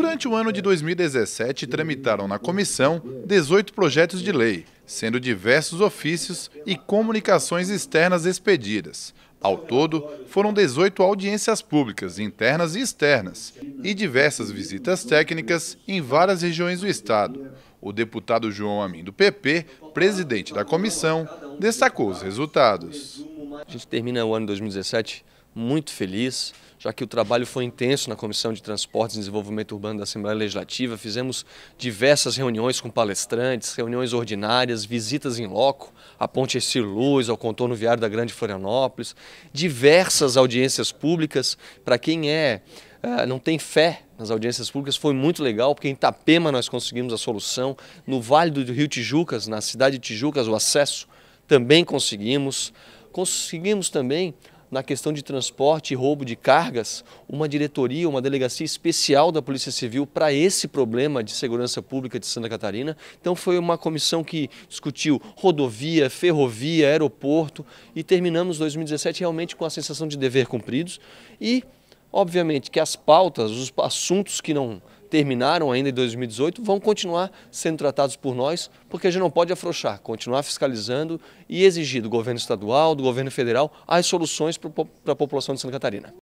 Durante o ano de 2017, tramitaram na comissão 18 projetos de lei, sendo diversos ofícios e comunicações externas expedidas. Ao todo, foram 18 audiências públicas, internas e externas, e diversas visitas técnicas em várias regiões do Estado. O deputado João Amin, do PP, presidente da comissão, destacou os resultados. A gente termina o ano 2017 muito feliz, já que o trabalho foi intenso na Comissão de Transportes e Desenvolvimento Urbano da Assembleia Legislativa. Fizemos diversas reuniões com palestrantes, reuniões ordinárias, visitas em loco, à Ponte Estilo Luz, ao contorno viário da Grande Florianópolis, diversas audiências públicas para quem é eh, não tem fé nas audiências públicas, foi muito legal, porque em Itapema nós conseguimos a solução, no Vale do Rio Tijucas, na cidade de Tijucas, o acesso também conseguimos. Conseguimos também na questão de transporte e roubo de cargas, uma diretoria, uma delegacia especial da Polícia Civil para esse problema de segurança pública de Santa Catarina. Então foi uma comissão que discutiu rodovia, ferrovia, aeroporto e terminamos 2017 realmente com a sensação de dever cumpridos e, obviamente, que as pautas, os assuntos que não terminaram ainda em 2018 vão continuar sendo tratados por nós, porque a gente não pode afrouxar, continuar fiscalizando e exigir do governo estadual, do governo federal, as soluções para a população de Santa Catarina.